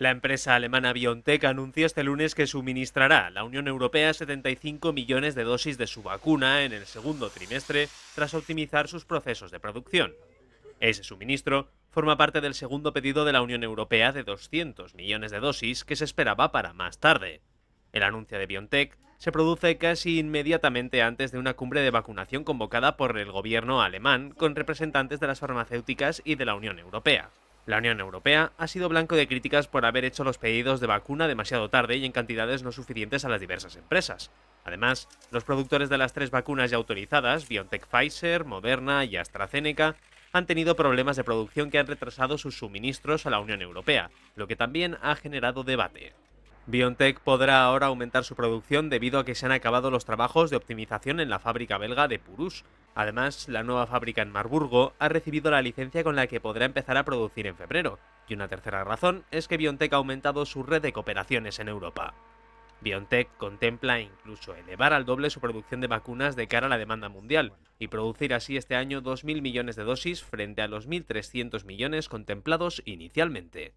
La empresa alemana BioNTech anunció este lunes que suministrará a la Unión Europea 75 millones de dosis de su vacuna en el segundo trimestre tras optimizar sus procesos de producción. Ese suministro forma parte del segundo pedido de la Unión Europea de 200 millones de dosis que se esperaba para más tarde. El anuncio de BioNTech se produce casi inmediatamente antes de una cumbre de vacunación convocada por el gobierno alemán con representantes de las farmacéuticas y de la Unión Europea. La Unión Europea ha sido blanco de críticas por haber hecho los pedidos de vacuna demasiado tarde y en cantidades no suficientes a las diversas empresas. Además, los productores de las tres vacunas ya autorizadas, BioNTech Pfizer, Moderna y AstraZeneca, han tenido problemas de producción que han retrasado sus suministros a la Unión Europea, lo que también ha generado debate. BioNTech podrá ahora aumentar su producción debido a que se han acabado los trabajos de optimización en la fábrica belga de Purus, Además, la nueva fábrica en Marburgo ha recibido la licencia con la que podrá empezar a producir en febrero, y una tercera razón es que BioNTech ha aumentado su red de cooperaciones en Europa. BioNTech contempla incluso elevar al doble su producción de vacunas de cara a la demanda mundial y producir así este año 2.000 millones de dosis frente a los 1.300 millones contemplados inicialmente.